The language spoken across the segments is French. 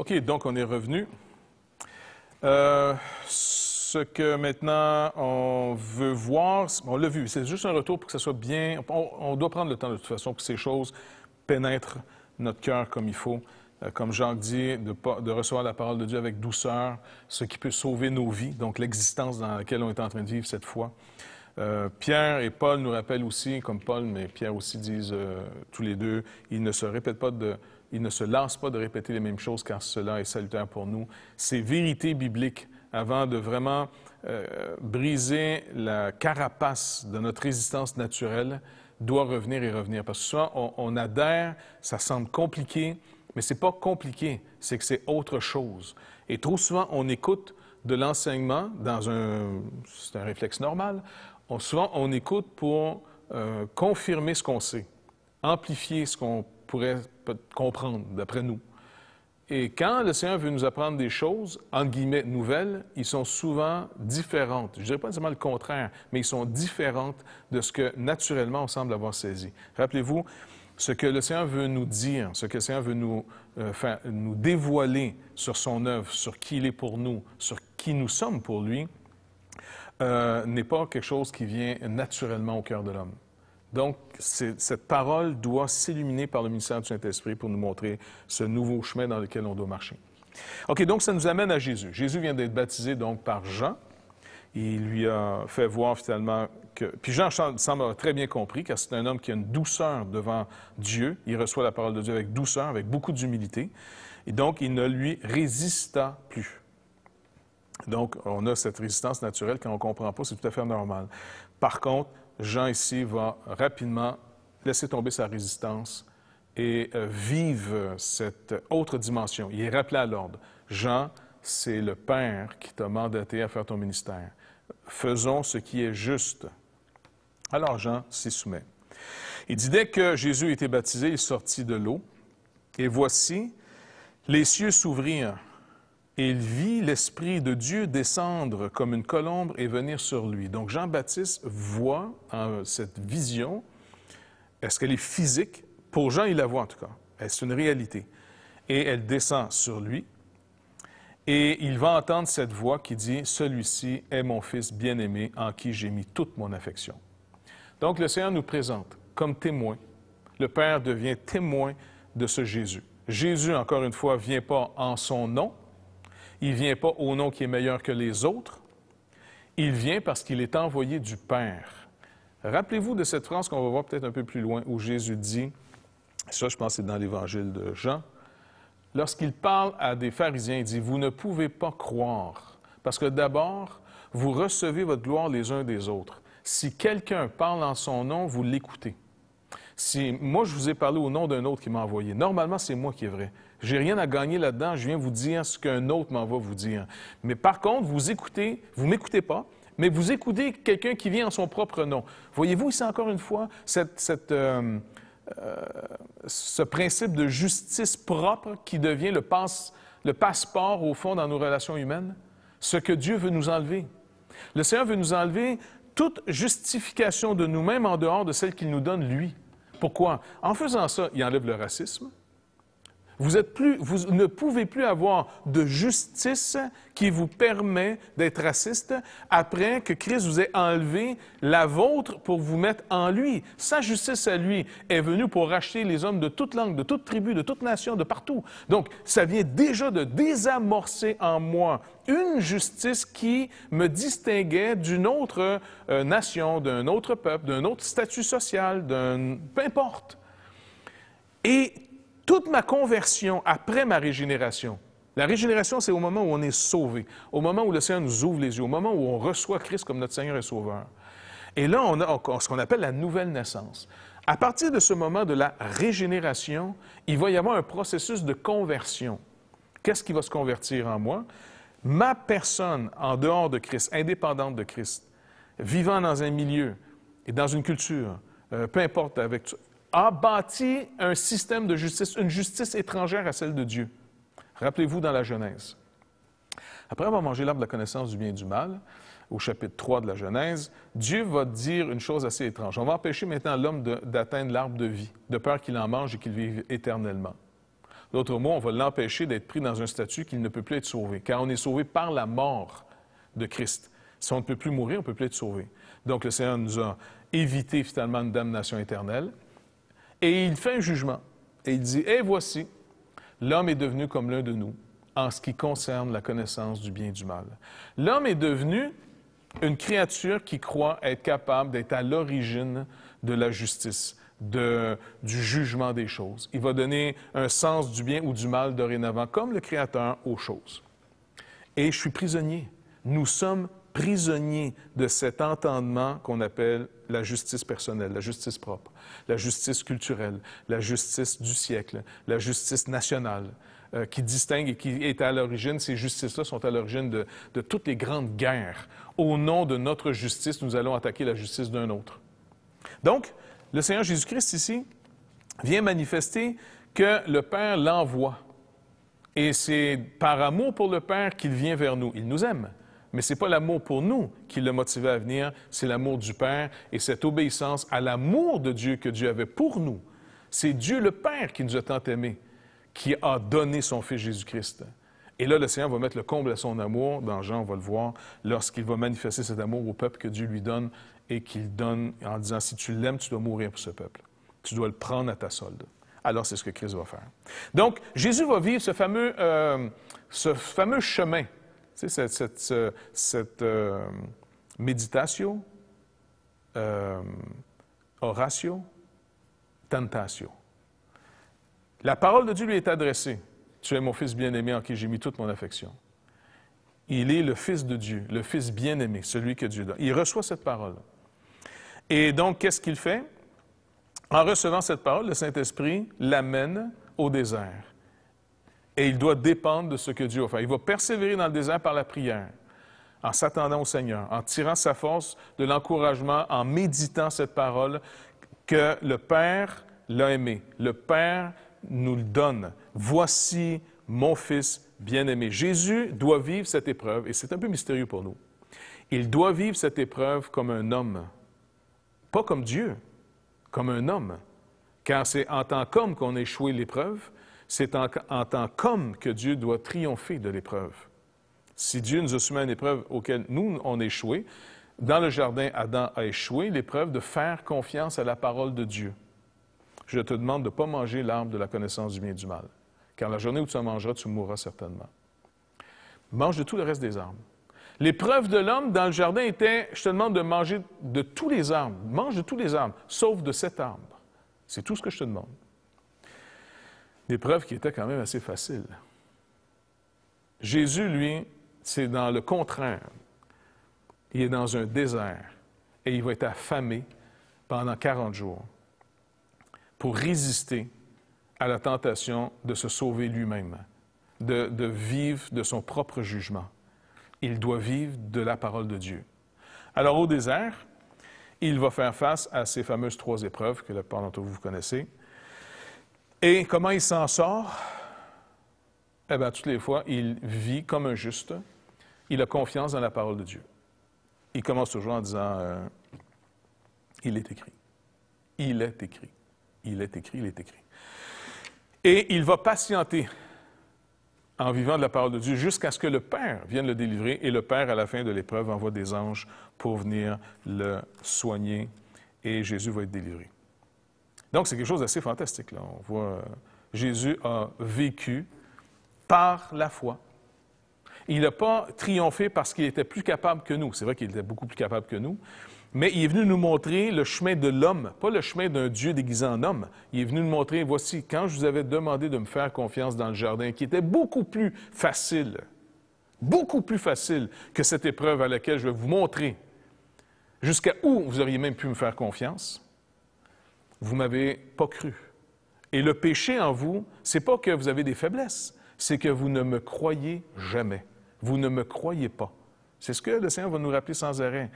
OK, donc on est revenu. Euh, ce que maintenant on veut voir, on l'a vu, c'est juste un retour pour que ça soit bien. On, doit prendre le temps de toute façon pour que ces choses pénètrent notre cœur comme il faut. Euh, comme Jean dit, de, recevoir la parole de Dieu avec douceur, ce qui peut sauver nos vies, donc l'existence dans laquelle on est en train de vivre cette fois. Euh, Pierre et Paul nous rappellent aussi, comme Paul, mais Pierre aussi disent tous les deux, ils ne se répètent pas de, il ne se lasse pas de répéter les mêmes choses car cela est salutaire pour nous. Ces vérités bibliques, avant de vraiment euh, briser la carapace de notre résistance naturelle, doit revenir et revenir. Parce que souvent, on, adhère, ça semble compliqué, mais c'est pas compliqué, c'est que c'est autre chose. Et trop souvent, on écoute de l'enseignement dans un... c'est un réflexe normal. On, souvent, on écoute pour euh, confirmer ce qu'on sait, amplifier ce qu'on pourrait comprendre, d'après nous. Et quand le Seigneur veut nous apprendre des choses, en guillemets, nouvelles, ils sont souvent différentes. Je ne dirais pas nécessairement le contraire, mais ils sont différentes de ce que naturellement on semble avoir saisi. Rappelez-vous, ce que le Seigneur veut nous dire, ce que le Seigneur veut nous, euh, nous dévoiler sur son œuvre, sur qui il est pour nous, sur qui nous sommes pour lui, euh, n'est pas quelque chose qui vient naturellement au cœur de l'homme. Donc, cette parole doit s'illuminer par le ministère du Saint-Esprit pour nous montrer ce nouveau chemin dans lequel on doit marcher. OK, donc ça nous amène à Jésus. Jésus vient d'être baptisé donc par Jean. Il lui a fait voir finalement que... Puis Jean semble avoir très bien compris, car c'est un homme qui a une douceur devant Dieu. Il reçoit la parole de Dieu avec douceur, avec beaucoup d'humilité. Et donc, il ne lui résista plus. Donc, on a cette résistance naturelle quand on ne comprend pas, c'est tout à fait normal. Par contre, Jean ici va rapidement laisser tomber sa résistance et euh, vivre cette autre dimension. Il est rappelé à l'ordre. Jean, c'est le Père qui t'a mandaté à faire ton ministère. Faisons ce qui est juste. Alors Jean s'y soumet. Il dit, dès que Jésus était baptisé, il sortit de l'eau, et voici, les cieux s'ouvrirent, il vit l'Esprit de Dieu descendre comme une colombe et venir sur lui. Donc Jean-Baptiste voit hein, cette vision. Est-ce qu'elle est physique? Pour Jean, il la voit en tout cas. C'est une réalité. Et elle descend sur lui. Et il va entendre cette voix qui dit, Celui-ci est mon Fils bien-aimé en qui j'ai mis toute mon affection. Donc le Seigneur nous présente comme témoin. Le Père devient témoin de ce Jésus. Jésus, encore une fois, vient pas en son nom, il ne vient pas au nom qui est meilleur que les autres. Il vient parce qu'il est envoyé du Père. Rappelez-vous de cette phrase qu'on va voir peut-être un peu plus loin, où Jésus dit, ça je pense c'est dans l'évangile de Jean, lorsqu'il parle à des pharisiens, il dit, vous ne pouvez pas croire, parce que d'abord, vous recevez votre gloire les uns des autres. Si quelqu'un parle en son nom, vous l'écoutez. Si moi je vous ai parlé au nom d'un autre qui m'a envoyé, normalement c'est moi qui est vrai. J'ai rien à gagner là-dedans. Je viens vous dire ce qu'un autre m'en va vous dire. Mais par contre, vous écoutez, vous m'écoutez pas, mais vous écoutez quelqu'un qui vient en son propre nom. Voyez-vous ici encore une fois cette, euh, euh, ce principe de justice propre qui devient le, passe, le passeport au fond dans nos relations humaines? Ce que Dieu veut nous enlever. Le Seigneur veut nous enlever toute justification de nous-mêmes en dehors de celle qu'il nous donne lui. Pourquoi? En faisant ça, il enlève le racisme, vous, êtes plus, vous ne pouvez plus avoir de justice qui vous permet d'être raciste après que Christ vous ait enlevé la vôtre pour vous mettre en lui. Sa justice à lui est venue pour racheter les hommes de toute langue, de toute tribu, de toute nation, de partout. Donc, ça vient déjà de désamorcer en moi une justice qui me distinguait d'une autre euh, nation, d'un autre peuple, d'un autre statut social, d'un... peu importe. Et toute ma conversion après ma régénération, la régénération, c'est au moment où on est sauvé, au moment où le Seigneur nous ouvre les yeux, au moment où on reçoit Christ comme notre Seigneur et Sauveur. Et là, on a encore ce qu'on appelle la nouvelle naissance. À partir de ce moment de la régénération, il va y avoir un processus de conversion. Qu'est-ce qui va se convertir en moi? Ma personne en dehors de Christ, indépendante de Christ, vivant dans un milieu et dans une culture, euh, peu importe avec a bâti un système de justice, une justice étrangère à celle de Dieu. Rappelez-vous dans la Genèse. Après avoir mangé l'arbre de la connaissance du bien et du mal, au chapitre 3 de la Genèse, Dieu va dire une chose assez étrange. On va empêcher maintenant l'homme d'atteindre l'arbre de vie, de peur qu'il en mange et qu'il vive éternellement. D'autre mot, on va l'empêcher d'être pris dans un statut qu'il ne peut plus être sauvé, car on est sauvé par la mort de Christ. Si on ne peut plus mourir, on ne peut plus être sauvé. Donc le Seigneur nous a évité finalement une damnation éternelle. Et il fait un jugement. Et il dit, et eh, voici, l'homme est devenu comme l'un de nous en ce qui concerne la connaissance du bien et du mal. L'homme est devenu une créature qui croit être capable d'être à l'origine de la justice, du jugement des choses. Il va donner un sens du bien ou du mal dorénavant, comme le Créateur aux choses. Et je suis prisonnier. Nous sommes prisonnier de cet entendement qu'on appelle la justice personnelle, la justice propre, la justice culturelle, la justice du siècle, la justice nationale, euh, qui distingue et qui est à l'origine, ces justices-là sont à l'origine de toutes les grandes guerres. Au nom de notre justice, nous allons attaquer la justice d'un autre. Donc, le Seigneur Jésus-Christ ici vient manifester que le Père l'envoie. Et c'est par amour pour le Père qu'il vient vers nous. Il nous aime. Mais ce n'est pas l'amour pour nous qui le motivait à venir, c'est l'amour du Père et cette obéissance à l'amour de Dieu que Dieu avait pour nous. C'est Dieu le Père qui nous a tant aimés, qui a donné son Fils Jésus-Christ. Et là, le Seigneur va mettre le comble à son amour, dans Jean, on va le voir, lorsqu'il va manifester cet amour au peuple que Dieu lui donne et qu'il donne en disant, si tu l'aimes, tu dois mourir pour ce peuple. Tu dois le prendre à ta solde. Alors, c'est ce que Christ va faire. Donc, Jésus va vivre ce fameux, euh, ce fameux chemin cette, euh, méditation, euh, oratio, tentatio. La parole de Dieu lui est adressée. Tu es mon fils bien-aimé en qui j'ai mis toute mon affection. Il est le fils de Dieu, le fils bien-aimé, celui que Dieu donne. Il reçoit cette parole. Et donc, qu'est-ce qu'il fait? En recevant cette parole, le Saint-Esprit l'amène au désert et il doit dépendre de ce que Dieu a fait. Il va persévérer dans le désert par la prière, en s'attendant au Seigneur, en tirant sa force de l'encouragement, en méditant cette parole que le Père l'a aimé. Le Père nous le donne. Voici mon Fils bien-aimé. Jésus doit vivre cette épreuve, et c'est un peu mystérieux pour nous. Il doit vivre cette épreuve comme un homme, pas comme Dieu, comme un homme, car c'est en tant qu'homme qu'on a échoué l'épreuve, c'est en, tant qu'homme que Dieu doit triompher de l'épreuve. Si Dieu nous a soumis à une épreuve auquel nous, on échoué, dans le jardin, Adam a échoué l'épreuve de faire confiance à la parole de Dieu. Je te demande de ne pas manger l'arbre de la connaissance du bien et du mal, car la journée où tu en mangeras, tu mourras certainement. Mange de tout le reste des arbres. L'épreuve de l'homme dans le jardin était, je te demande de manger de tous les arbres, mange de tous les arbres, sauf de cet arbre. C'est tout ce que je te demande. Des preuves qui était quand même assez facile. Jésus, lui, c'est dans le contraire. Il est dans un désert et il va être affamé pendant 40 jours pour résister à la tentation de se sauver lui-même, de, de, vivre de son propre jugement. Il doit vivre de la parole de Dieu. Alors au désert, il va faire face à ces fameuses trois épreuves que la plupart d'entre vous connaissez. Et comment il s'en sort? Eh bien, toutes les fois, il vit comme un juste. Il a confiance dans la parole de Dieu. Il commence toujours en disant, euh, il est écrit. Il est écrit. Il est écrit, il est écrit. Et il va patienter en vivant de la parole de Dieu jusqu'à ce que le Père vienne le délivrer et le Père, à la fin de l'épreuve, envoie des anges pour venir le soigner et Jésus va être délivré. Donc, c'est quelque chose d'assez fantastique. Là. On voit euh, Jésus a vécu par la foi. Il n'a pas triomphé parce qu'il était plus capable que nous. C'est vrai qu'il était beaucoup plus capable que nous. Mais il est venu nous montrer le chemin de l'homme, pas le chemin d'un Dieu déguisé en homme. Il est venu nous montrer, voici, quand je vous avais demandé de me faire confiance dans le jardin, qui était beaucoup plus facile, beaucoup plus facile que cette épreuve à laquelle je vais vous montrer jusqu'à où vous auriez même pu me faire confiance, vous m'avez pas cru. Et le péché en vous, c'est pas que vous avez des faiblesses, c'est que vous ne me croyez jamais. Vous ne me croyez pas. C'est ce que le Seigneur va nous rappeler sans arrêt.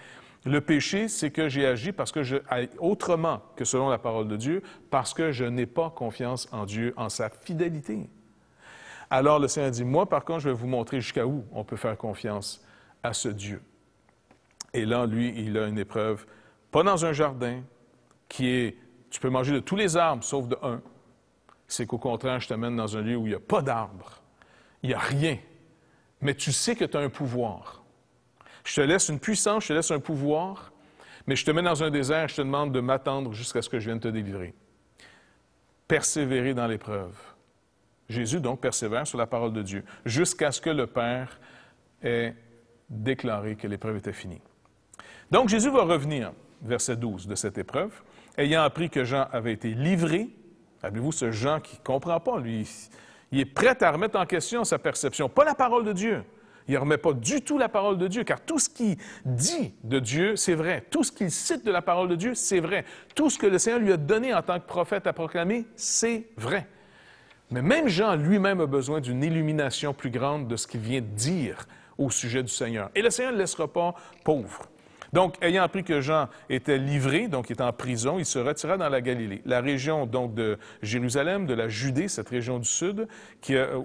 Le péché, c'est que j'ai agi parce que je, autrement que selon la parole de Dieu, parce que je n'ai pas confiance en Dieu, en sa fidélité. Alors le Seigneur dit, moi par contre, je vais vous montrer jusqu'à où on peut faire confiance à ce Dieu. Et là, lui, il a une épreuve, pas dans un jardin qui est tu peux manger de tous les arbres sauf de un. C'est qu'au contraire, je t'amène dans un lieu où il n'y a pas d'arbres, il n'y a rien. Mais tu sais que tu as un pouvoir. Je te laisse une puissance, je te laisse un pouvoir, mais je te mets dans un désert, je te demande de m'attendre jusqu'à ce que je vienne te délivrer. Persévérer dans l'épreuve. Jésus donc persévère sur la parole de Dieu jusqu'à ce que le Père ait déclaré que l'épreuve était finie. Donc Jésus va revenir, verset 12 de cette épreuve ayant appris que Jean avait été livré, rappelez-vous ce Jean qui ne comprend pas, lui, il est prêt à remettre en question sa perception, pas la parole de Dieu. Il ne remet pas du tout la parole de Dieu, car tout ce qu'il dit de Dieu, c'est vrai. Tout ce qu'il cite de la parole de Dieu, c'est vrai. Tout ce que le Seigneur lui a donné en tant que prophète à proclamer, c'est vrai. Mais même Jean lui-même a besoin d'une illumination plus grande de ce qu'il vient de dire au sujet du Seigneur. Et le Seigneur ne le laissera pas pauvre. Donc, ayant appris que Jean était livré, donc était en prison, il se retira dans la Galilée, la région de Jérusalem, de la Judée, cette région du sud,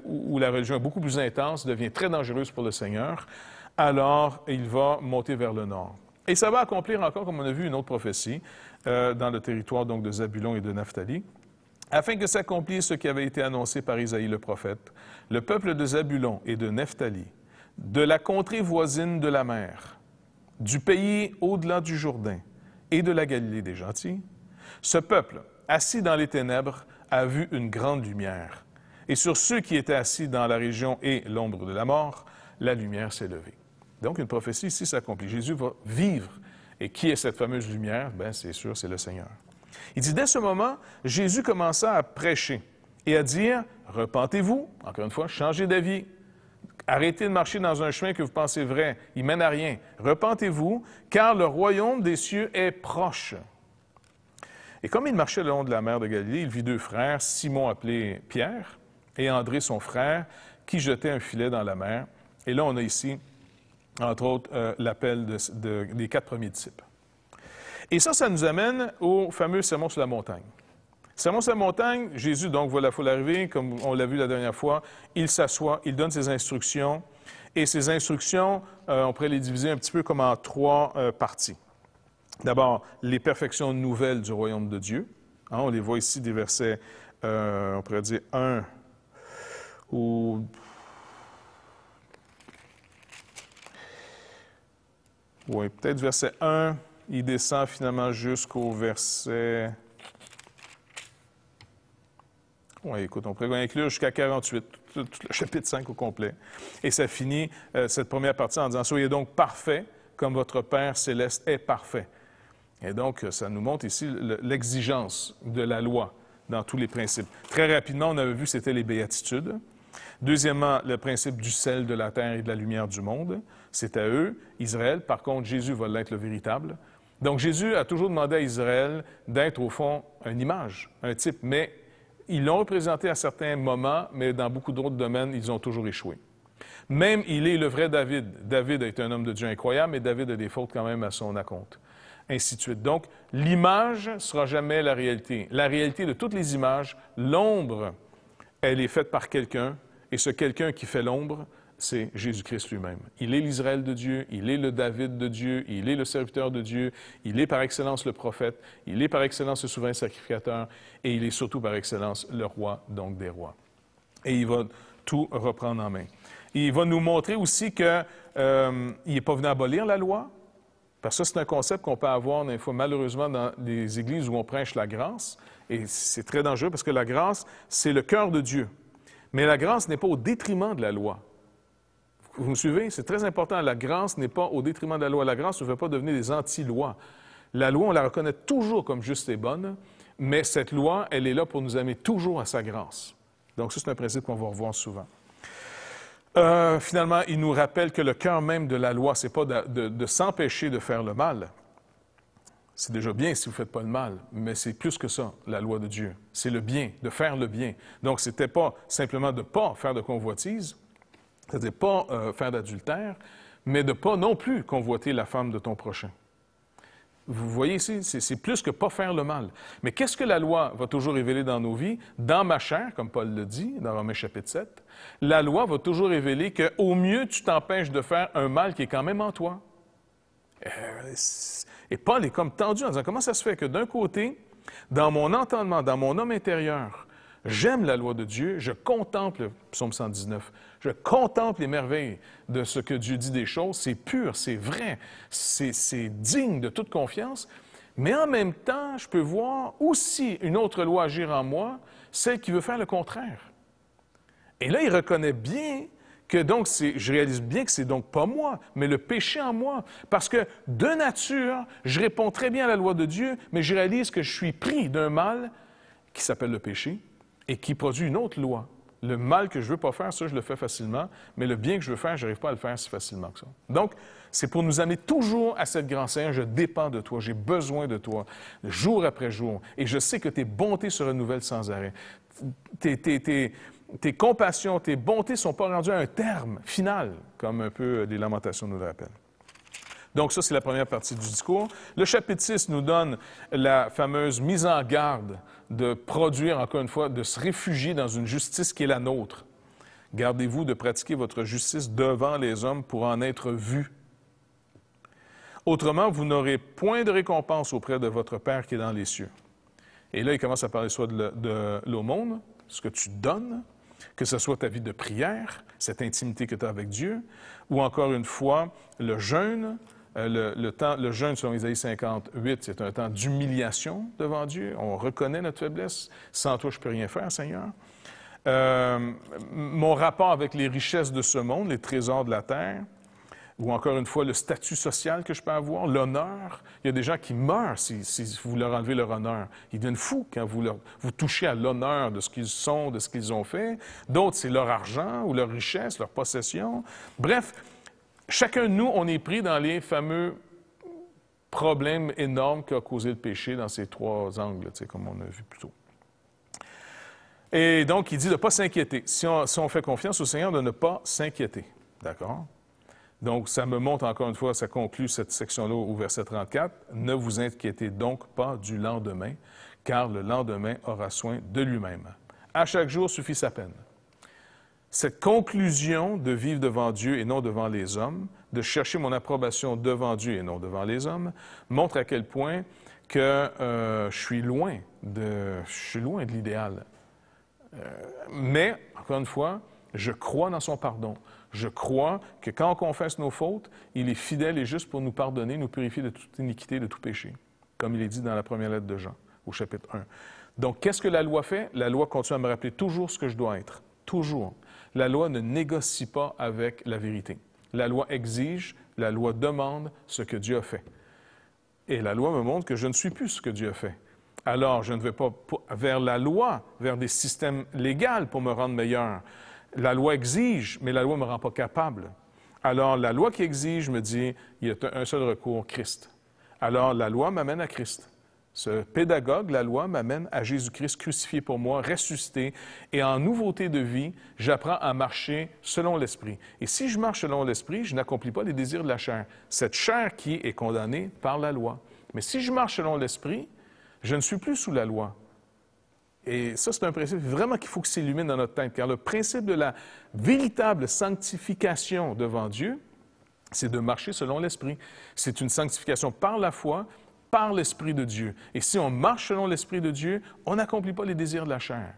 où la religion est beaucoup plus intense, devient très dangereuse pour le Seigneur. Alors, il va monter vers le nord. Et ça va accomplir encore, comme on a vu, une autre prophétie euh, dans le territoire donc de Zabulon et de Naphtali afin que s'accomplisse ce qui avait été annoncé par Isaïe le prophète. Le peuple de Zabulon et de Naphtali, de la contrée voisine de la mer, du pays au-delà du Jourdain et de la Galilée des gentils, ce peuple, assis dans les ténèbres, a vu une grande lumière. Et sur ceux qui étaient assis dans la région et l'ombre de la mort, la lumière s'est levée. Donc une prophétie ici s'accomplit. Jésus va vivre. Et qui est cette fameuse lumière? Bien, c'est sûr, c'est le Seigneur. Il dit, dès ce moment, Jésus commença à prêcher et à dire, repentez-vous, encore une fois, changez d'avis, Arrêtez de marcher dans un chemin que vous pensez vrai. Il mène à rien. Repentez-vous, car le royaume des cieux est proche. Et comme il marchait le long de la mer de Galilée, il vit deux frères, Simon appelé Pierre et André son frère, qui jetaient un filet dans la mer. Et là, on a ici, entre autres, euh, l'appel des quatre premiers disciples. Et ça, ça nous amène au fameux sermon sur la montagne. Sermon sur la montagne, Jésus, donc, voilà, la foule arriver, comme on l'a vu la dernière fois. Il s'assoit, il donne ses instructions. Et ses instructions, euh, on pourrait les diviser un petit peu comme en trois euh, parties. D'abord, les perfections nouvelles du royaume de Dieu. Hein, on les voit ici des versets, euh, on pourrait dire 1 ou... Oui, peut-être verset 1, il descend finalement jusqu'au verset oui, écoute, on prévoit inclure jusqu'à 48, le chapitre 5 au complet. Et ça finit euh, cette première partie en disant Soyez donc parfaits comme votre Père céleste est parfait. Et donc, euh, ça nous montre ici l'exigence de la loi dans tous les principes. Très rapidement, on avait vu c'était les béatitudes. Deuxièmement, le principe du sel de la terre et de la lumière du monde. C'est à eux, Israël. Par contre, Jésus va l'être le véritable. Donc Jésus a toujours demandé à Israël d'être au fond une image, un type, mais ils l'ont représenté à certains moments, mais dans beaucoup d'autres domaines, ils ont toujours échoué. Même il est le vrai David. David est un homme de Dieu incroyable, mais David a des fautes quand même à son compte, Ainsi de suite. Donc, l'image sera jamais la réalité. La réalité de toutes les images, l'ombre, elle est faite par quelqu'un, et ce quelqu'un qui fait l'ombre, c'est Jésus-Christ lui-même. Il est l'Israël de Dieu, il est le David de Dieu, il est le serviteur de Dieu, il est par excellence le prophète, il est par excellence le souverain sacrificateur, et il est surtout par excellence le roi, donc des rois. Et il va tout reprendre en main. il va nous montrer aussi qu'il euh, n'est pas venu abolir la loi, parce que c'est un concept qu'on peut avoir malheureusement dans les églises où on prêche la grâce, et c'est très dangereux parce que la grâce, c'est le cœur de Dieu. Mais la grâce n'est pas au détriment de la loi. Vous me suivez? C'est très important. La grâce n'est pas au détriment de la loi. La grâce ne veut pas devenir des anti-lois. La loi, on la reconnaît toujours comme juste et bonne, mais cette loi, elle est là pour nous amener toujours à sa grâce. Donc, ça, c'est un principe qu'on va revoir souvent. Euh, finalement, il nous rappelle que le cœur même de la loi, ce n'est pas de, de s'empêcher de faire le mal. C'est déjà bien si vous ne faites pas le mal, mais c'est plus que ça, la loi de Dieu. C'est le bien, de faire le bien. Donc, ce n'était pas simplement de ne pas faire de convoitise, c'est-à-dire pas euh, faire d'adultère, mais de pas non plus convoiter la femme de ton prochain. Vous voyez ici, c'est plus que pas faire le mal. Mais qu'est-ce que la loi va toujours révéler dans nos vies? Dans ma chair, comme Paul le dit dans Romains chapitre 7, la loi va toujours révéler qu'au mieux, tu t'empêches de faire un mal qui est quand même en toi. Euh, et Paul est comme tendu en disant, comment ça se fait que d'un côté, dans mon entendement, dans mon homme intérieur, J'aime la loi de Dieu, je contemple, psaume 119, je contemple les merveilles de ce que Dieu dit des choses, c'est pur, c'est vrai, c'est digne de toute confiance, mais en même temps, je peux voir aussi une autre loi agir en moi, celle qui veut faire le contraire. Et là, il reconnaît bien que donc, je réalise bien que c'est donc pas moi, mais le péché en moi. Parce que de nature, je réponds très bien à la loi de Dieu, mais je réalise que je suis pris d'un mal qui s'appelle le péché, et qui produit une autre loi. Le mal que je ne veux pas faire, ça, je le fais facilement, mais le bien que je veux faire, je n'arrive pas à le faire si facilement que ça. Donc, c'est pour nous amener toujours à cette grande scène. je dépends de toi, j'ai besoin de toi, jour après jour, et je sais que tes bontés se renouvellent sans arrêt. Tes, tes, tes, tes compassions, tes bontés ne sont pas rendues à un terme final, comme un peu les lamentations nous le rappellent. Donc ça, c'est la première partie du discours. Le chapitre 6 nous donne la fameuse mise en garde de produire, encore une fois, de se réfugier dans une justice qui est la nôtre. Gardez-vous de pratiquer votre justice devant les hommes pour en être vu Autrement, vous n'aurez point de récompense auprès de votre Père qui est dans les cieux. Et là, il commence à parler soit de l'aumône, ce que tu donnes, que ce soit ta vie de prière, cette intimité que tu as avec Dieu, ou encore une fois, le jeûne, euh, le, temps, le jeûne, selon Isaïe 58, c'est un temps d'humiliation devant Dieu. On reconnaît notre faiblesse. Sans toi, je ne peux rien faire, Seigneur. Euh, mon rapport avec les richesses de ce monde, les trésors de la terre, ou encore une fois le statut social que je peux avoir, l'honneur. Il y a des gens qui meurent si, vous leur enlevez leur honneur. Ils deviennent fous quand vous, vous touchez à l'honneur de ce qu'ils sont, de ce qu'ils ont fait. D'autres, c'est leur argent ou leur richesse, leur possession. Bref, chacun de nous, on est pris dans les fameux problèmes énormes qu'a causé le péché dans ces trois angles, comme on a vu plus tôt. Et donc, il dit de ne pas s'inquiéter. Si on, fait confiance au Seigneur, de ne pas s'inquiéter. D'accord? Donc, ça me montre encore une fois, ça conclut cette section-là au verset 34. Ne vous inquiétez donc pas du lendemain, car le lendemain aura soin de lui-même. À chaque jour suffit sa peine. Cette conclusion de vivre devant Dieu et non devant les hommes, de chercher mon approbation devant Dieu et non devant les hommes, montre à quel point que euh, je suis loin de, je de l'idéal. Euh, mais, encore une fois, je crois dans son pardon. Je crois que quand on confesse nos fautes, il est fidèle et juste pour nous pardonner, nous purifier de toute iniquité, de tout péché, comme il est dit dans la première lettre de Jean, au chapitre 1. Donc, qu'est-ce que la loi fait? La loi continue à me rappeler toujours ce que je dois être toujours. La loi ne négocie pas avec la vérité. La loi exige, la loi demande ce que Dieu a fait. Et la loi me montre que je ne suis plus ce que Dieu a fait. Alors, je ne vais pas vers la loi, vers des systèmes légaux pour me rendre meilleur. La loi exige, mais la loi ne me rend pas capable. Alors, la loi qui exige me dit, il y a un seul recours, Christ. Alors, la loi m'amène à Christ. Ce pédagogue, la loi, m'amène à Jésus-Christ crucifié pour moi, ressuscité, et en nouveauté de vie, j'apprends à marcher selon l'Esprit. Et si je marche selon l'Esprit, je n'accomplis pas les désirs de la chair, cette chair qui est condamnée par la loi. Mais si je marche selon l'Esprit, je ne suis plus sous la loi. Et ça, c'est un principe vraiment qu'il faut que s'illumine dans notre tête, car le principe de la véritable sanctification devant Dieu, c'est de marcher selon l'Esprit. C'est une sanctification par la foi par l'Esprit de Dieu. Et si on marche selon l'Esprit de Dieu, on n'accomplit pas les désirs de la chair.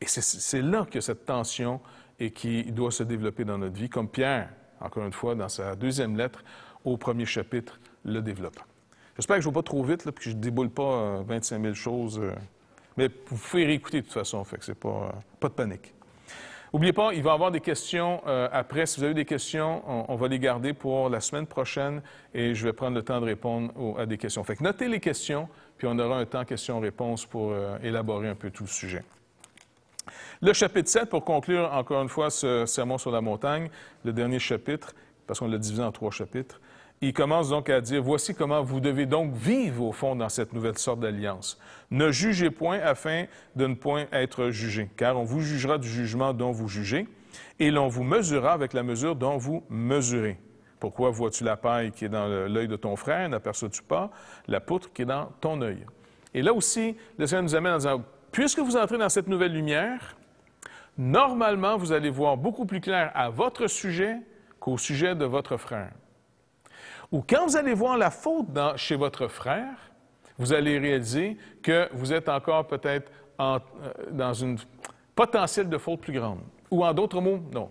Et c'est là que cette tension et qui doit se développer dans notre vie, comme Pierre, encore une fois, dans sa deuxième lettre au premier chapitre, le développe. J'espère que je ne vais pas trop vite, puis que je ne déboule pas 25 euh, 000 choses. Euh, mais vous pouvez réécouter de toute façon, fait que c'est pas, euh, pas de panique. N'oubliez pas, il va y avoir des questions euh, après. Si vous avez des questions, on, va les garder pour la semaine prochaine et je vais prendre le temps de répondre à des questions. Fait que notez les questions, puis on aura un temps questions-réponses pour euh, élaborer un peu tout le sujet. Le chapitre 7, pour conclure encore une fois ce sermon sur la montagne, le dernier chapitre, parce qu'on l'a divisé en trois chapitres, il commence donc à dire, voici comment vous devez donc vivre au fond dans cette nouvelle sorte d'alliance. Ne jugez point afin de ne point être jugé, car on vous jugera du jugement dont vous jugez, et l'on vous mesurera avec la mesure dont vous mesurez. Pourquoi vois-tu la paille qui est dans l'œil de ton frère, n'aperçois-tu pas la poutre qui est dans ton œil? Et là aussi, le Seigneur nous amène en disant, puisque vous entrez dans cette nouvelle lumière, normalement, vous allez voir beaucoup plus clair à votre sujet qu'au sujet de votre frère. Ou quand vous allez voir la faute chez votre frère, vous allez réaliser que vous êtes encore peut-être euh, dans une potentiel de faute plus grande. Ou en d'autres mots, non.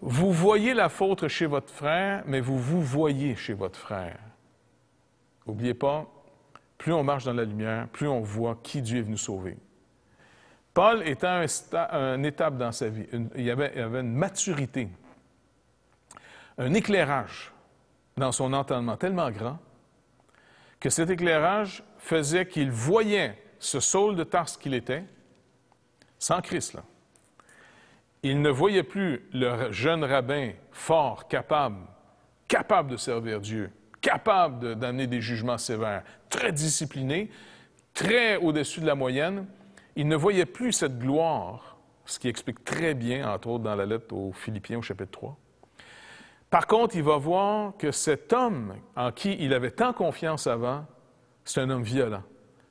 Vous voyez la faute chez votre frère, mais vous vous voyez chez votre frère. N'oubliez pas, plus on marche dans la lumière, plus on voit qui Dieu est venu sauver. Paul était à un étape dans sa vie. il, y avait, une maturité, un éclairage dans son entendement tellement grand que cet éclairage faisait qu'il voyait ce Saul de Tarse qu'il était, sans Christ là. Il ne voyait plus le jeune rabbin fort, capable, capable de servir Dieu, capable d'amener des jugements sévères, très discipliné, très au-dessus de la moyenne. Il ne voyait plus cette gloire, ce qui explique très bien, entre autres, dans la lettre aux Philippiens au chapitre 3. Par contre, il va voir que cet homme en qui il avait tant confiance avant, c'est un homme violent.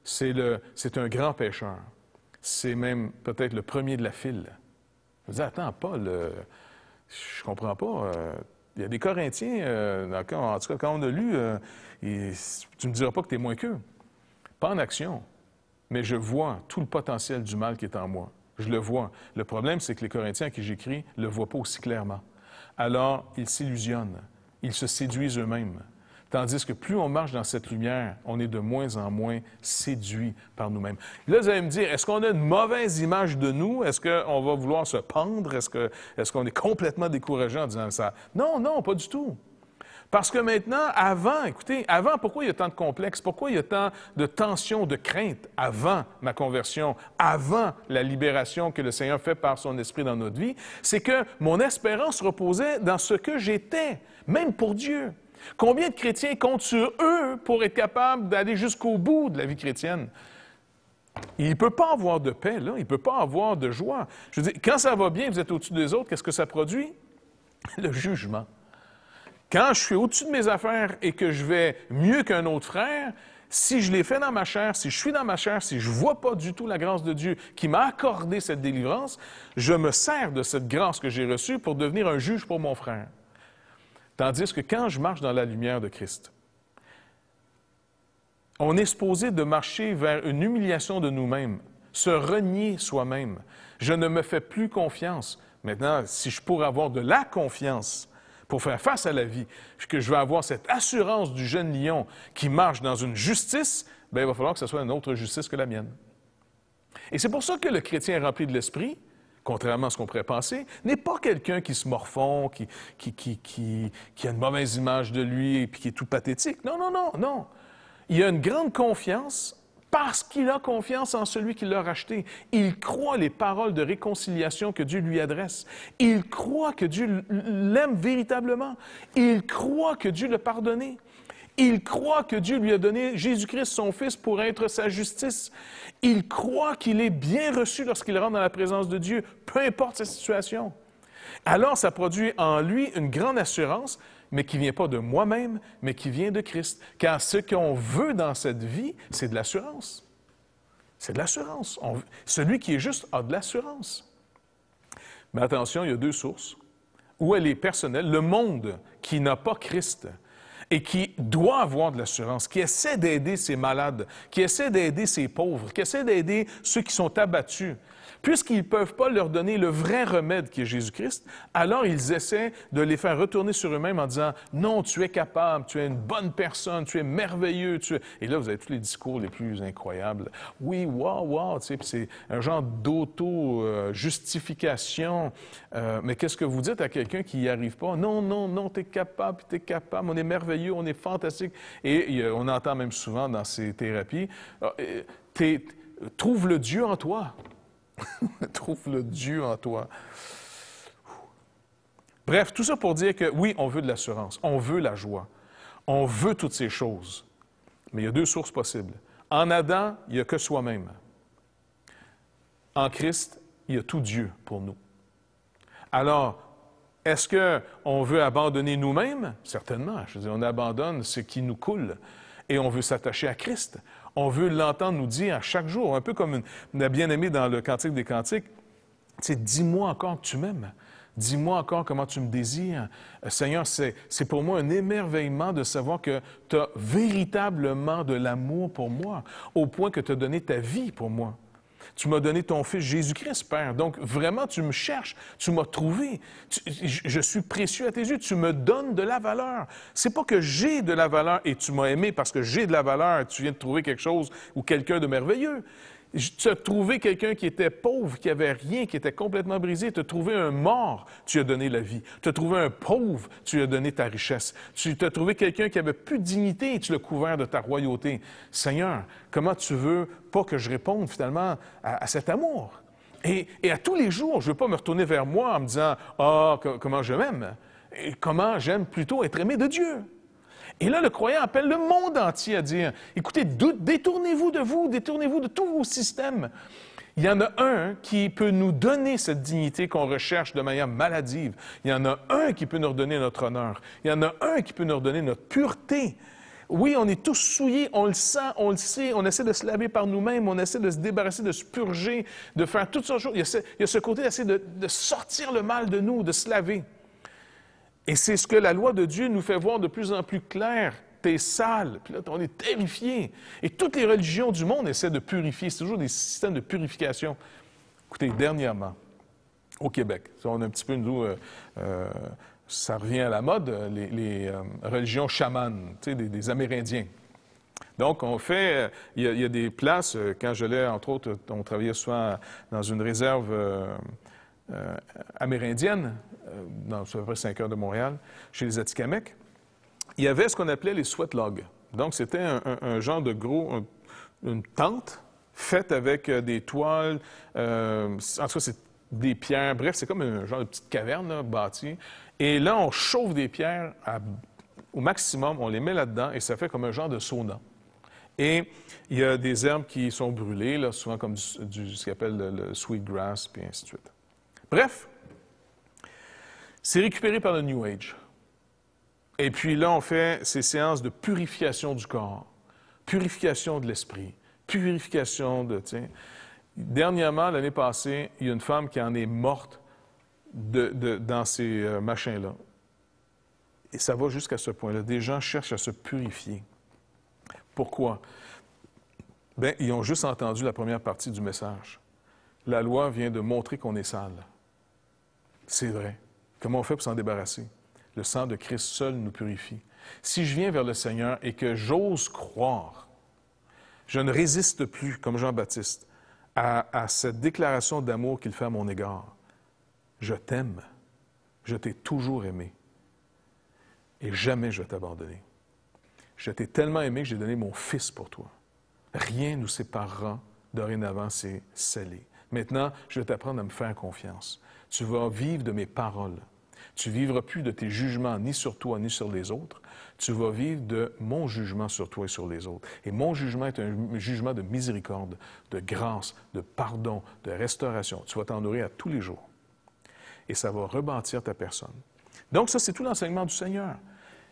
C'est un grand pécheur. C'est même peut-être le premier de la file. Il va attends, Paul, je euh, je comprends pas. Euh, il y a des Corinthiens, euh, en tout cas, quand on a lu, tu ne me diras pas que tu es moins qu'eux. Pas en action, mais je vois tout le potentiel du mal qui est en moi. Je le vois. Le problème, c'est que les Corinthiens à qui j'écris ne le voient pas aussi clairement alors ils s'illusionnent, ils se séduisent eux-mêmes. Tandis que plus on marche dans cette lumière, on est de moins en moins séduit par nous-mêmes. Là, vous allez me dire, est-ce qu'on a une mauvaise image de nous? Est-ce qu'on va vouloir se pendre? Est-ce qu'on est, complètement découragé en disant ça? Non, non, pas du tout. Parce que maintenant, avant, écoutez, avant, pourquoi il y a tant de complexes? Pourquoi il y a tant de tensions, de craintes avant ma conversion, avant la libération que le Seigneur fait par son esprit dans notre vie? C'est que mon espérance reposait dans ce que j'étais, même pour Dieu. Combien de chrétiens comptent sur eux pour être capables d'aller jusqu'au bout de la vie chrétienne? Il ne peut pas avoir de paix, là. Il ne peut pas avoir de joie. Je veux quand ça va bien, vous êtes au-dessus des autres, qu'est-ce que ça produit? Le jugement. Quand je suis au-dessus de mes affaires et que je vais mieux qu'un autre frère, si je l'ai fait dans ma chair, si je suis dans ma chair, si je ne vois pas du tout la grâce de Dieu qui m'a accordé cette délivrance, je me sers de cette grâce que j'ai reçue pour devenir un juge pour mon frère. Tandis que quand je marche dans la lumière de Christ, on est supposé de marcher vers une humiliation de nous-mêmes, se renier soi-même. Je ne me fais plus confiance. Maintenant, si je pourrais avoir de la confiance pour faire face à la vie, que je vais avoir cette assurance du jeune lion qui marche dans une justice, bien, il va falloir que ce soit une autre justice que la mienne. Et c'est pour ça que le chrétien rempli de l'esprit, contrairement à ce qu'on pourrait penser, n'est pas quelqu'un qui se morfond, qui, qui, a une mauvaise image de lui et puis qui est tout pathétique. Non, non, non, non. Il a une grande confiance parce qu'il a confiance en celui qui l'a racheté. Il croit les paroles de réconciliation que Dieu lui adresse. Il croit que Dieu l'aime véritablement. Il croit que Dieu l'a pardonné. Il croit que Dieu lui a donné Jésus-Christ, son Fils, pour être sa justice. Il croit qu'il est bien reçu lorsqu'il rentre dans la présence de Dieu, peu importe sa situation. Alors, ça produit en lui une grande assurance mais qui ne vient pas de moi-même, mais qui vient de Christ. Car ce qu'on veut dans cette vie, c'est de l'assurance. C'est de l'assurance. Celui qui est juste a de l'assurance. Mais attention, il y a deux sources. Où elle est personnelle, le monde qui n'a pas Christ et qui doit avoir de l'assurance, qui essaie d'aider ses malades, qui essaie d'aider ses pauvres, qui essaie d'aider ceux qui sont abattus, Puisqu'ils ne peuvent pas leur donner le vrai remède qui est Jésus-Christ, alors ils essaient de les faire retourner sur eux-mêmes en disant Non, tu es capable, tu es une bonne personne, tu es merveilleux. Tu es... Et là, vous avez tous les discours les plus incroyables. Oui, waouh, waouh, tu sais, c'est un genre d'auto-justification. Euh, mais qu'est-ce que vous dites à quelqu'un qui n'y arrive pas Non, non, non, tu es capable, tu es capable, on est merveilleux, on est fantastique. Et euh, on entend même souvent dans ces thérapies euh, Trouve le Dieu en toi. Trouve le Dieu en toi. Bref, tout ça pour dire que oui, on veut de l'assurance, on veut la joie, on veut toutes ces choses. Mais il y a deux sources possibles. En Adam, il n'y a que soi-même. En Christ, il y a tout Dieu pour nous. Alors, est-ce qu'on veut abandonner nous-mêmes? Certainement. Je veux dire, on abandonne ce qui nous coule et on veut s'attacher à Christ. On veut l'entendre nous dire à chaque jour, un peu comme une, bien-aimée dans le Cantique des Cantiques, c'est dis-moi encore que tu m'aimes. Dis-moi encore comment tu me désires. Euh, Seigneur, c'est pour moi un émerveillement de savoir que tu as véritablement de l'amour pour moi, au point que tu as donné ta vie pour moi. Tu m'as donné ton Fils Jésus-Christ, Père. Donc, vraiment, tu me cherches, tu m'as trouvé. je suis précieux à tes yeux, tu me donnes de la valeur. C'est pas que j'ai de la valeur et tu m'as aimé parce que j'ai de la valeur, tu viens de trouver quelque chose ou quelqu'un de merveilleux. Tu as trouvé quelqu'un qui était pauvre, qui avait rien, qui était complètement brisé. Tu as trouvé un mort, tu as donné la vie. Tu as trouvé un pauvre, tu as donné ta richesse. Tu as trouvé quelqu'un qui avait plus de dignité et tu l'as couvert de ta royauté. Seigneur, comment tu veux pas que je réponde finalement à, cet amour? Et, à tous les jours, je ne veux pas me retourner vers moi en me disant, ah, comment je m'aime. Comment j'aime plutôt être aimé de Dieu. Et là, le croyant appelle le monde entier à dire, écoutez, détournez-vous de vous, détournez-vous de tous vos systèmes. Il y en a un qui peut nous donner cette dignité qu'on recherche de manière maladive. Il y en a un qui peut nous redonner notre honneur. Il y en a un qui peut nous redonner notre pureté. Oui, on est tous souillés, on le sent, on le sait, on essaie de se laver par nous-mêmes, on essaie de se débarrasser, de se purger, de faire toutes sortes de choses. Il y a ce, côté d'essayer de sortir le mal de nous, de se laver. Et c'est ce que la loi de Dieu nous fait voir de plus en plus clair. T'es sale, puis là, on est terrifié. Et toutes les religions du monde essaient de purifier. C'est toujours des systèmes de purification. Écoutez, dernièrement, au Québec, on a un petit peu, nous, euh, euh, ça revient à la mode, les, euh, religions chamanes, des, des Amérindiens. Donc, on fait, il y, a des places, quand je l'ai, entre autres, on travaillait soit dans une réserve amérindienne euh, dans à peu près 5 heures de Montréal, chez les Atikameks, il y avait ce qu'on appelait les sweat logs. Donc, c'était un, genre de gros, une tente faite avec euh, des toiles, euh, en tout cas, c'est des pierres. Bref, c'est comme un genre de petite caverne bâtie. Et là, on chauffe des pierres au maximum, on les met là-dedans et ça fait comme un genre de sauna. Et il y a des herbes qui sont brûlées, là, souvent comme du, ce qu'on appelle le, sweet grass, et ainsi de suite. Bref, c'est récupéré par le New Age. Et puis là, on fait ces séances de purification du corps, purification de l'esprit, purification de... tiens. Dernièrement, l'année passée, il y a une femme qui en est morte de, dans ces euh, machins-là. Et ça va jusqu'à ce point-là. Des gens cherchent à se purifier. Pourquoi? Bien, ils ont juste entendu la première partie du message. La loi vient de montrer qu'on est sale. C'est vrai. Comment on fait pour s'en débarrasser? Le sang de Christ seul nous purifie. Si je viens vers le Seigneur et que j'ose croire, je ne résiste plus, comme Jean-Baptiste, à, cette déclaration d'amour qu'il fait à mon égard. Je t'aime, je t'ai toujours aimé, et jamais je vais t'abandonner. Je t'ai tellement aimé que j'ai donné mon Fils pour toi. Rien nous séparera dorénavant, c'est scellé. Maintenant, je vais t'apprendre à me faire confiance. Tu vas vivre de mes paroles. Tu vivras plus de tes jugements ni sur toi ni sur les autres. Tu vas vivre de mon jugement sur toi et sur les autres. Et mon jugement est un jugement de miséricorde, de grâce, de pardon, de restauration. Tu vas t'en nourrir à tous les jours. Et ça va rebâtir ta personne. Donc ça, c'est tout l'enseignement du Seigneur.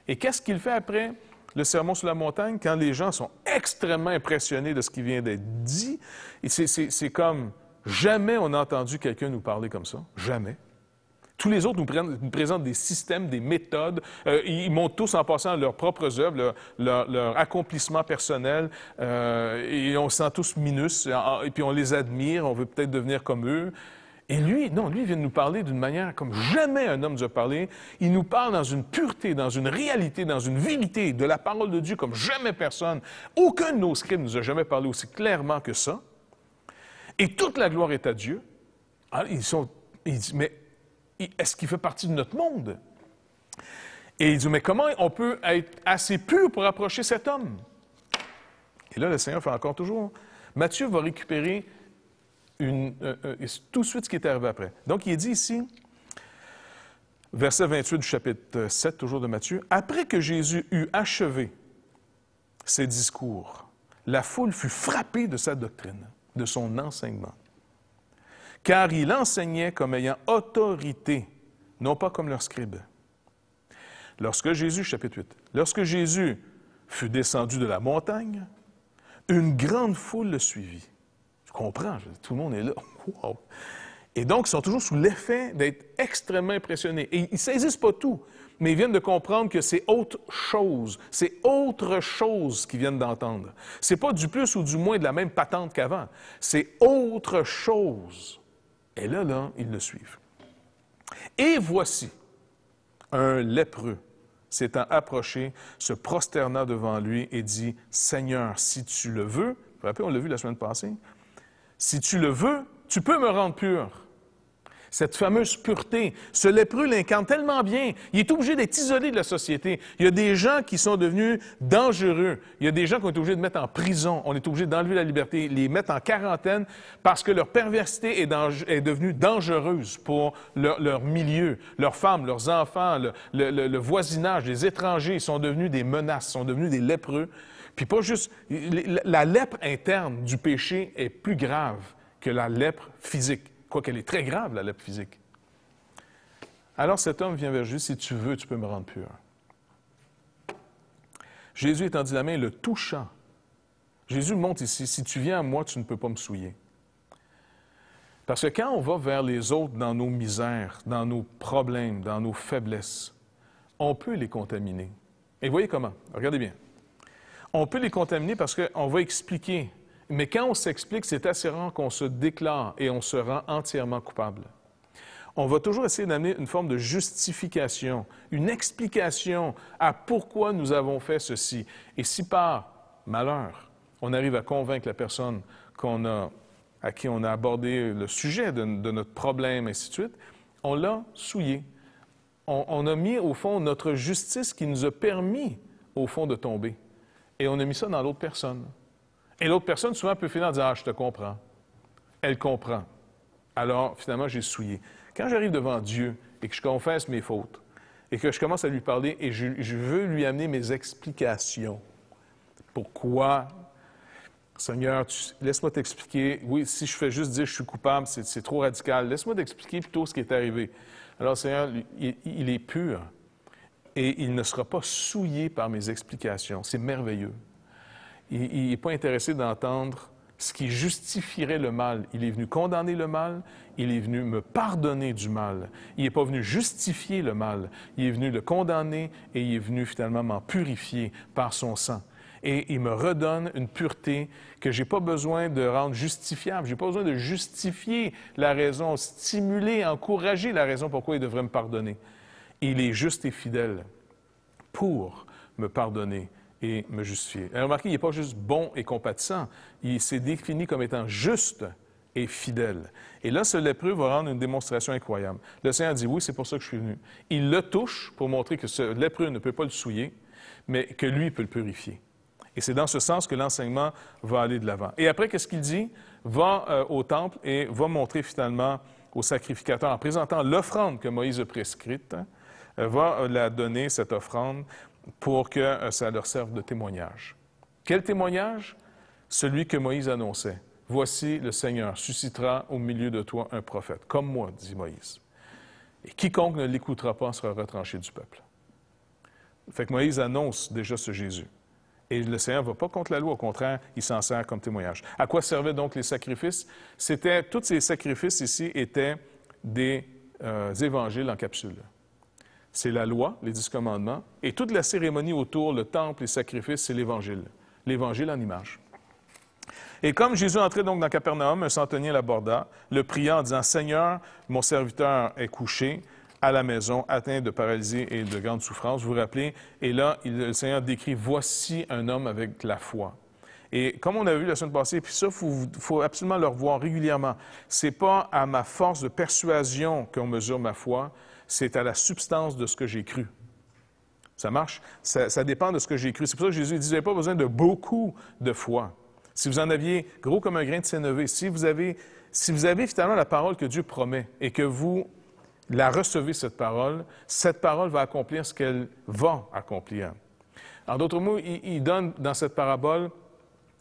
Et qu'est-ce qu'il fait après? le sermon sur la montagne, quand les gens sont extrêmement impressionnés de ce qui vient d'être dit, c'est comme jamais on a entendu quelqu'un nous parler comme ça, jamais. Tous les autres nous, présentent des systèmes, des méthodes. Euh, ils montent tous en passant leurs propres œuvres, leur, accomplissement personnel. Euh, et on se sent tous minus. Et puis on les admire. On veut peut-être devenir comme eux. Et lui, non, lui vient de nous parler d'une manière comme jamais un homme nous a parlé. Il nous parle dans une pureté, dans une réalité, dans une vérité de la parole de Dieu comme jamais personne. Aucun de nos scribes nous a jamais parlé aussi clairement que ça. Et toute la gloire est à Dieu. Ah, ils sont, mais est-ce qu'il fait partie de notre monde? Et il dit, mais comment on peut être assez pur pour approcher cet homme? Et là, le Seigneur fait encore toujours. Matthieu va récupérer euh, euh, tout de suite ce qui est arrivé après. Donc, il est dit ici, verset 28 du chapitre 7, toujours de Matthieu, Après que Jésus eut achevé ses discours, la foule fut frappée de sa doctrine, de son enseignement car il enseignait comme ayant autorité, non pas comme leur scribes. Lorsque Jésus, chapitre 8, lorsque Jésus fut descendu de la montagne, une grande foule le suivit. Je comprends, tout le monde est là. Et donc, ils sont toujours sous l'effet d'être extrêmement impressionnés. Et ils ne saisissent pas tout, mais ils viennent de comprendre que c'est autre chose. C'est autre chose qu'ils viennent d'entendre. C'est pas du plus ou du moins de la même patente qu'avant. C'est autre chose. Et là, là, ils le suivent. Et voici un lépreux s'étant approché, se prosterna devant lui et dit, Seigneur, si tu le veux, vous vous on l'a vu la semaine passée, si tu le veux, tu peux me rendre pur cette fameuse pureté. Ce lépreux l'incarne tellement bien. Il est obligé d'être isolé de la société. Il y a des gens qui sont devenus dangereux. Il y a des gens qu'on est obligé de mettre en prison. On est obligé d'enlever la liberté, les mettre en quarantaine parce que leur perversité est, devenue dangereuse pour leur, milieu, leurs femmes, leurs enfants, le, voisinage, les étrangers sont devenus des menaces, sont devenus des lépreux. Puis pas juste, la lèpre interne du péché est plus grave que la lèpre physique quoiqu'elle est très grave, la lèpre physique. Alors cet homme vient vers Jésus, si tu veux, tu peux me rendre pur. Jésus étendit la main, le touchant. Jésus monte ici, si tu viens à moi, tu ne peux pas me souiller. Parce que quand on va vers les autres dans nos misères, dans nos problèmes, dans nos faiblesses, on peut les contaminer. Et voyez comment, regardez bien. On peut les contaminer parce qu'on va expliquer mais quand on s'explique, c'est assez rare qu'on se déclare et on se rend entièrement coupable. On va toujours essayer d'amener une forme de justification, une explication à pourquoi nous avons fait ceci. Et si par malheur, on arrive à convaincre la personne qu'on à qui on a abordé le sujet de, notre problème, ainsi de suite, on l'a souillé. On, on, a mis, au fond, notre justice qui nous a permis, au fond, de tomber. Et on a mis ça dans l'autre personne. Et l'autre personne, souvent, peut finir en disant Ah, je te comprends. Elle comprend. Alors, finalement, j'ai souillé. Quand j'arrive devant Dieu et que je confesse mes fautes, et que je commence à lui parler et je, je veux lui amener mes explications, pourquoi Seigneur, laisse-moi t'expliquer. Oui, si je fais juste dire je suis coupable, c'est trop radical. Laisse-moi t'expliquer plutôt ce qui est arrivé. Alors, Seigneur, il est pur et il ne sera pas souillé par mes explications. C'est merveilleux. Il n'est pas intéressé d'entendre ce qui justifierait le mal. Il est venu condamner le mal, il est venu me pardonner du mal. Il n'est pas venu justifier le mal, il est venu le condamner et il est venu finalement m'en purifier par son sang. Et il me redonne une pureté que je n'ai pas besoin de rendre justifiable. Je n'ai pas besoin de justifier la raison, stimuler, encourager la raison pourquoi il devrait me pardonner. Il est juste et fidèle pour me pardonner et me justifier. Alors remarquez, il n'est pas juste bon et compatissant, il s'est défini comme étant juste et fidèle. Et là, ce lépreux va rendre une démonstration incroyable. Le Seigneur dit, oui, c'est pour ça que je suis venu. Il le touche pour montrer que ce lépreux ne peut pas le souiller, mais que lui peut le purifier. Et c'est dans ce sens que l'enseignement va aller de l'avant. Et après, qu'est-ce qu'il dit? Va euh, au temple et va montrer finalement au sacrificateur, en présentant l'offrande que Moïse a prescrite, euh, va la donner, cette offrande, pour que euh, ça leur serve de témoignage. Quel témoignage? Celui que Moïse annonçait. Voici le Seigneur suscitera au milieu de toi un prophète, comme moi, dit Moïse. Et quiconque ne l'écoutera pas sera retranché du peuple. Fait que Moïse annonce déjà ce Jésus. Et le Seigneur ne va pas contre la loi, au contraire, il s'en sert comme témoignage. À quoi servaient donc les sacrifices? C'était, tous ces sacrifices ici étaient des euh, évangiles en capsule c'est la loi, les dix commandements, et toute la cérémonie autour, le temple, les sacrifices, c'est l'Évangile, l'Évangile en image. Et comme Jésus entrait donc dans Capernaum, un centenier l'aborda, le priant en disant, Seigneur, mon serviteur est couché à la maison, atteint de paralysie et de grande souffrances. vous vous rappelez, et là, le Seigneur décrit, voici un homme avec la foi. Et comme on a vu la semaine passée, puis ça, il faut, faut, absolument le revoir régulièrement. Ce n'est pas à ma force de persuasion qu'on mesure ma foi, c'est à la substance de ce que j'ai cru. Ça marche? Ça, dépend de ce que j'ai cru. C'est pour ça que Jésus dit, vous n'avez pas besoin de beaucoup de foi. Si vous en aviez gros comme un grain de sénévé, si vous avez, si vous finalement la parole que Dieu promet et que vous la recevez, cette parole, cette parole va accomplir ce qu'elle va accomplir. En d'autres mots, il, donne dans cette parabole,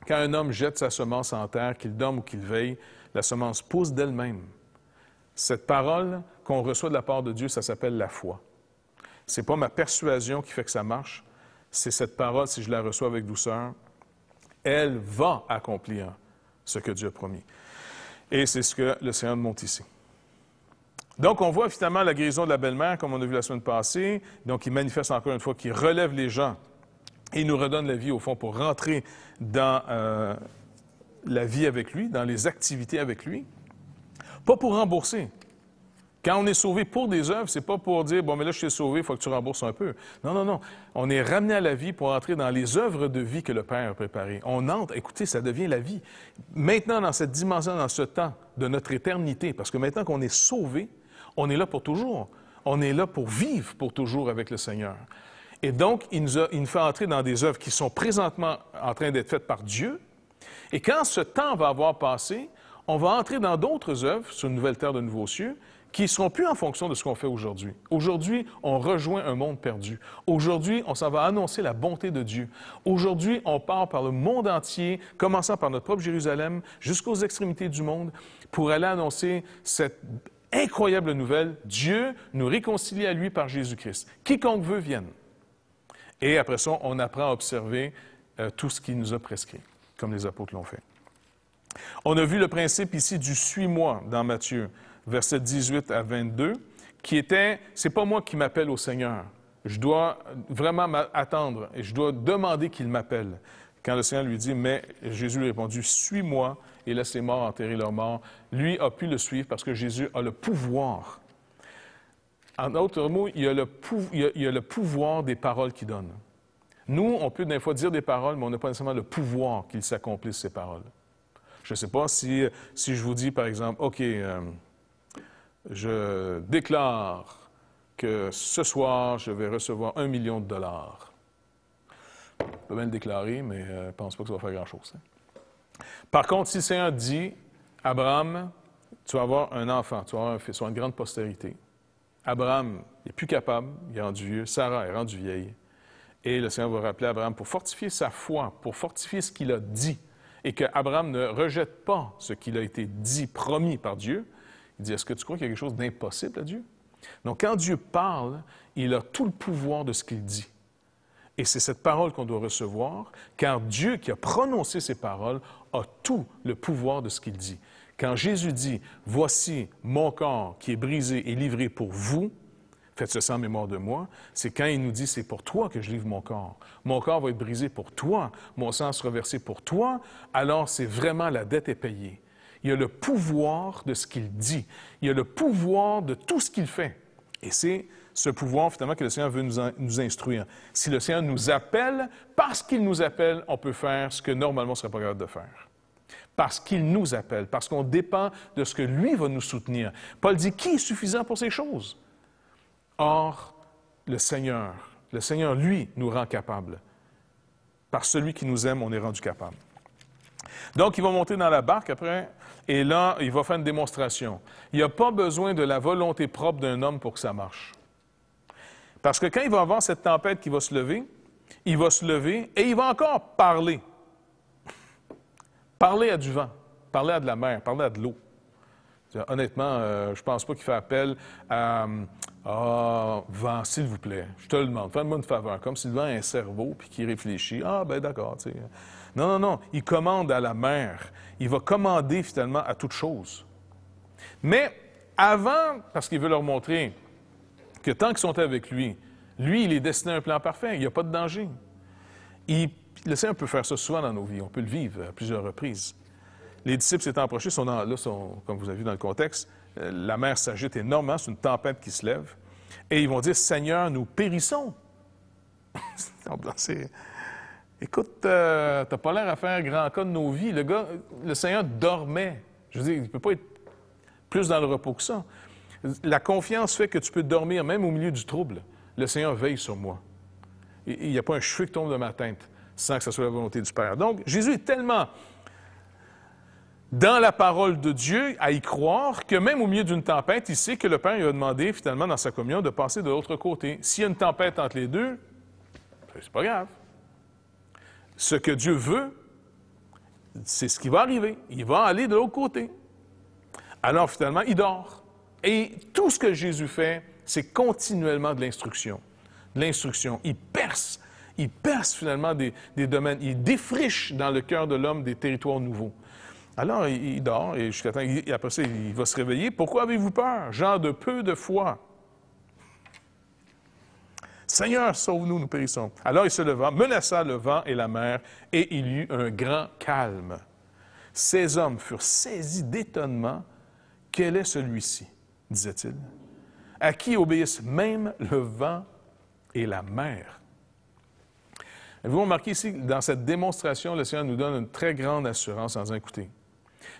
quand un homme jette sa semence en terre, qu'il dorme ou qu'il veille, la semence pousse d'elle-même. Cette parole qu'on reçoit de la part de Dieu, ça s'appelle la foi. C'est pas ma persuasion qui fait que ça marche, c'est cette parole, si je la reçois avec douceur, elle va accomplir ce que Dieu a promis. Et c'est ce que le Seigneur nous montre ici. Donc, on voit finalement la guérison de la belle-mère, comme on a vu la semaine passée, donc il manifeste encore une fois, qu'il relève les gens et il nous redonne la vie, au fond, pour rentrer dans euh, la vie avec lui, dans les activités avec lui. Pas pour rembourser, quand on est sauvé pour des œuvres, c'est pas pour dire, bon, mais là, je suis sauvé, il faut que tu rembourses un peu. Non, non, non. On est ramené à la vie pour entrer dans les œuvres de vie que le Père a préparées. On entre, écoutez, ça devient la vie. Maintenant, dans cette dimension, dans ce temps de notre éternité, parce que maintenant qu'on est sauvé, on est là pour toujours. On est là pour vivre pour toujours avec le Seigneur. Et donc, il nous, fait entrer dans des œuvres qui sont présentement en train d'être faites par Dieu. Et quand ce temps va avoir passé, on va entrer dans d'autres œuvres sur une nouvelle terre de nouveaux cieux qui ne seront plus en fonction de ce qu'on fait aujourd'hui. Aujourd'hui, on rejoint un monde perdu. Aujourd'hui, on s'en va annoncer la bonté de Dieu. Aujourd'hui, on part par le monde entier, commençant par notre propre Jérusalem, jusqu'aux extrémités du monde, pour aller annoncer cette incroyable nouvelle. Dieu nous réconcilie à lui par Jésus-Christ. Quiconque veut vienne. Et après ça, on apprend à observer euh, tout ce qu'il nous a prescrit, comme les apôtres l'ont fait. On a vu le principe ici du suis-moi dans Matthieu versets 18 à 22, qui était, c'est pas moi qui m'appelle au Seigneur. Je dois vraiment m'attendre et je dois demander qu'il m'appelle. Quand le Seigneur lui dit, mais Jésus lui répondu, suis-moi et laisse les morts enterrer leurs morts. Lui a pu le suivre parce que Jésus a le pouvoir. En d'autres mots, il a, le il, a, a, le pouvoir des paroles qu'il donne. Nous, on peut des fois dire des paroles, mais on n'a pas nécessairement le pouvoir qu'il s'accomplisse ces paroles. Je ne sais pas si, si je vous dis, par exemple, OK, euh, je déclare que ce soir, je vais recevoir un million de dollars. Je peut bien le déclarer, mais euh, je ne pense pas que ça va faire grand-chose. Hein. Par contre, si le Seigneur dit, Abraham, tu vas avoir un enfant, tu vas avoir un fils, tu vas une grande postérité. Abraham n'est plus capable, il est rendu vieux, Sarah est rendue vieille. Et le Seigneur va rappeler Abraham pour fortifier sa foi, pour fortifier ce qu'il a dit, et que Abraham ne rejette pas ce qu'il a été dit, promis par Dieu, il dit, est-ce que tu crois qu'il y a quelque chose d'impossible à Dieu? Donc, quand Dieu parle, il a tout le pouvoir de ce qu'il dit. Et c'est cette parole qu'on doit recevoir, car Dieu qui a prononcé ces paroles a tout le pouvoir de ce qu'il dit. Quand Jésus dit, Voici mon corps qui est brisé et livré pour vous, faites ce sans mémoire de moi, c'est quand il nous dit, C'est pour toi que je livre mon corps. Mon corps va être brisé pour toi, mon sang sera versé pour toi, alors c'est vraiment la dette est payée. Il y a le pouvoir de ce qu'il dit. Il y a le pouvoir de tout ce qu'il fait. Et c'est ce pouvoir, finalement, que le Seigneur veut nous, instruire. Si le Seigneur nous appelle, parce qu'il nous appelle, on peut faire ce que normalement on ne serait pas capable de faire. Parce qu'il nous appelle, parce qu'on dépend de ce que lui va nous soutenir. Paul dit, qui est suffisant pour ces choses? Or, le Seigneur, le Seigneur, lui, nous rend capables. Par celui qui nous aime, on est rendu capable. Donc, ils vont monter dans la barque. Après, et là, il va faire une démonstration. Il n'y a pas besoin de la volonté propre d'un homme pour que ça marche. Parce que quand il va avoir cette tempête qui va se lever, il va se lever et il va encore parler. Parler à du vent, parler à de la mer, parler à de l'eau. Honnêtement, euh, je ne pense pas qu'il fait appel à euh, Ah, vent, s'il vous plaît, je te le demande, fais-moi une faveur, comme si le vent a un cerveau puis qu'il réfléchit. Ah, ben d'accord, tu sais. Non, non, non, il commande à la mer. Il va commander finalement à toute chose. Mais avant, parce qu'il veut leur montrer que tant qu'ils sont avec lui, lui, il est destiné à un plan parfait, il n'y a pas de danger. Il, le Seigneur peut faire ça souvent dans nos vies, on peut le vivre à plusieurs reprises. Les disciples s'étant approchés, comme vous avez vu dans le contexte, euh, la mer s'agite énormément, c'est une tempête qui se lève, et ils vont dire, Seigneur, nous périssons. Écoute, euh, tu n'as pas l'air à faire grand cas de nos vies. Le gars, le Seigneur dormait. Je veux dire, il peut pas être plus dans le repos que ça. La confiance fait que tu peux dormir même au milieu du trouble. Le Seigneur veille sur moi. Il n'y a pas un cheveu qui tombe de ma tête sans que ce soit la volonté du Père. Donc, Jésus est tellement dans la parole de Dieu à y croire que même au milieu d'une tempête, il sait que le Père lui a demandé finalement dans sa communion de passer de l'autre côté. S'il y a une tempête entre les deux, c'est pas grave ce que Dieu veut, c'est ce qui va arriver. Il va aller de l'autre côté. Alors finalement, il dort. Et tout ce que Jésus fait, c'est continuellement de l'instruction. De l'instruction. Il perce. Il perce finalement des, domaines. Il défriche dans le cœur de l'homme des territoires nouveaux. Alors, il, dort et jusqu'à temps, il, après ça, il va se réveiller. Pourquoi avez-vous peur, Genre de peu de foi? Seigneur, sauve-nous, nous périssons. Alors il se leva, menaça le vent et la mer, et il y eut un grand calme. Ces hommes furent saisis d'étonnement. Quel est celui-ci disait-il. « à qui obéissent même le vent et la mer. Vous remarquez ici, dans cette démonstration, le Seigneur nous donne une très grande assurance en disant, écoutez,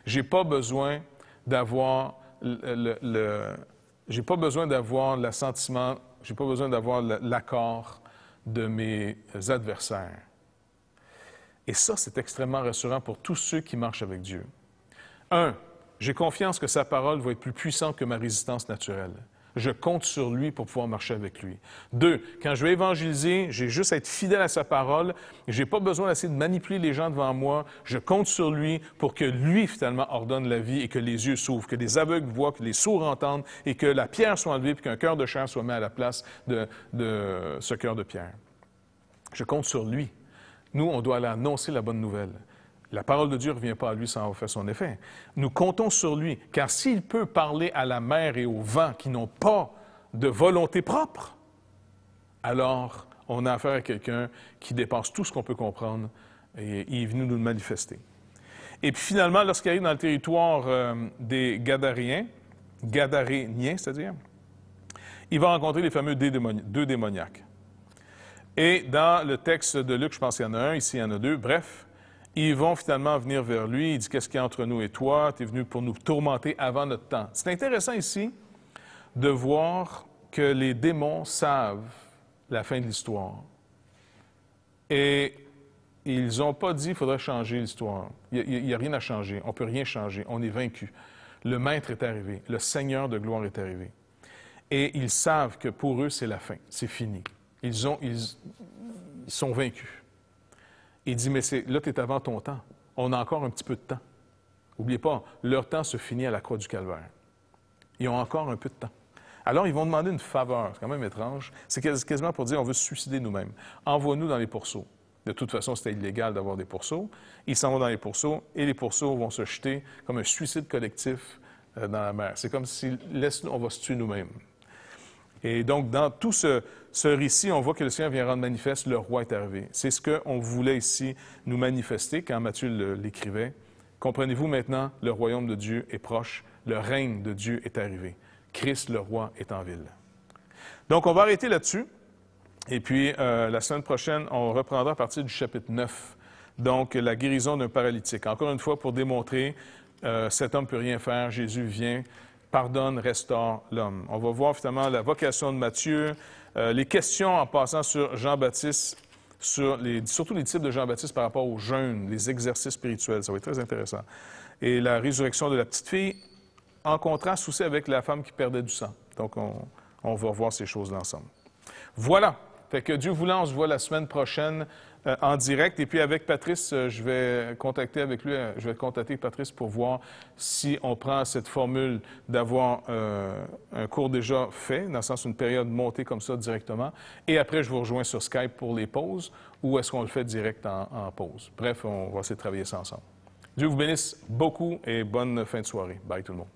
j'ai pas besoin d'avoir le, j'ai pas besoin d'avoir l'assentiment je n'ai pas besoin d'avoir l'accord de mes adversaires. Et ça, c'est extrêmement rassurant pour tous ceux qui marchent avec Dieu. Un, j'ai confiance que sa parole va être plus puissante que ma résistance naturelle. Je compte sur lui pour pouvoir marcher avec lui. Deux, quand je vais évangéliser, j'ai juste à être fidèle à sa parole. Je n'ai pas besoin d'essayer de manipuler les gens devant moi. Je compte sur lui pour que lui, finalement, ordonne la vie et que les yeux s'ouvrent, que les aveugles voient, que les sourds entendent et que la pierre soit enlevée et qu'un cœur de chair soit mis à la place de, de ce cœur de pierre. Je compte sur lui. Nous, on doit aller annoncer la bonne nouvelle. La parole de Dieu ne revient pas à lui sans faire son effet. Nous comptons sur lui, car s'il peut parler à la mer et au vent qui n'ont pas de volonté propre, alors on a affaire à quelqu'un qui dépasse tout ce qu'on peut comprendre et il est venu nous le manifester. Et puis finalement, lorsqu'il arrive dans le territoire euh, des Gadariens, Gadaréniens, c'est-à-dire, il va rencontrer les fameux deux démoniaques. Et dans le texte de Luc, je pense qu'il y en a un, ici il y en a deux, bref, ils vont finalement venir vers lui. Il dit Qu'est-ce qu'il y a entre nous et toi Tu es venu pour nous tourmenter avant notre temps. C'est intéressant ici de voir que les démons savent la fin de l'histoire. Et ils n'ont pas dit Il faudrait changer l'histoire. Il n'y a, rien à changer. On ne peut rien changer. On est vaincu. Le maître est arrivé. Le Seigneur de gloire est arrivé. Et ils savent que pour eux, c'est la fin. C'est fini. Ils, ont, ils sont vaincus. Il dit, mais c'est là, tu es avant ton temps. On a encore un petit peu de temps. N'oubliez pas, leur temps se finit à la croix du calvaire. Ils ont encore un peu de temps. Alors, ils vont demander une faveur. C'est quand même étrange. C'est quasiment pour dire, on veut se suicider nous-mêmes. Envoie-nous dans les pourceaux. De toute façon, c'était illégal d'avoir des pourceaux. Ils s'en vont dans les pourceaux et les pourceaux vont se jeter comme un suicide collectif euh, dans la mer. C'est comme si on va se tuer nous-mêmes. Et donc, dans tout ce, récit, on voit que le Seigneur vient rendre manifeste le roi est arrivé. C'est ce qu'on voulait ici nous manifester quand Matthieu l'écrivait. Comprenez-vous maintenant, le royaume de Dieu est proche, le règne de Dieu est arrivé. Christ le roi est en ville. Donc, on va arrêter là-dessus. Et puis, euh, la semaine prochaine, on reprendra à partir du chapitre 9. Donc, la guérison d'un paralytique. Encore une fois, pour démontrer, euh, cet homme ne peut rien faire, Jésus vient pardonne, restaure l'homme. On va voir finalement la vocation de Matthieu, euh, les questions en passant sur Jean-Baptiste, surtout les types de Jean-Baptiste par rapport aux jeûne, les exercices spirituels. Ça va être très intéressant. Et la résurrection de la petite fille, en contraste aussi avec la femme qui perdait du sang. Donc, on, va revoir ces choses ensemble. Voilà. Fait que Dieu voulant, on se voit la semaine prochaine. Euh, en direct. Et puis avec Patrice, euh, je vais contacter avec lui, euh, je vais contacter Patrice pour voir si on prend cette formule d'avoir un cours déjà fait, dans le sens une période montée comme ça directement. Et après, je vous rejoins sur Skype pour les pauses ou est-ce qu'on le fait direct en, en pause. Bref, on va essayer de travailler ça ensemble. Dieu vous bénisse beaucoup et bonne fin de soirée. Bye tout le monde.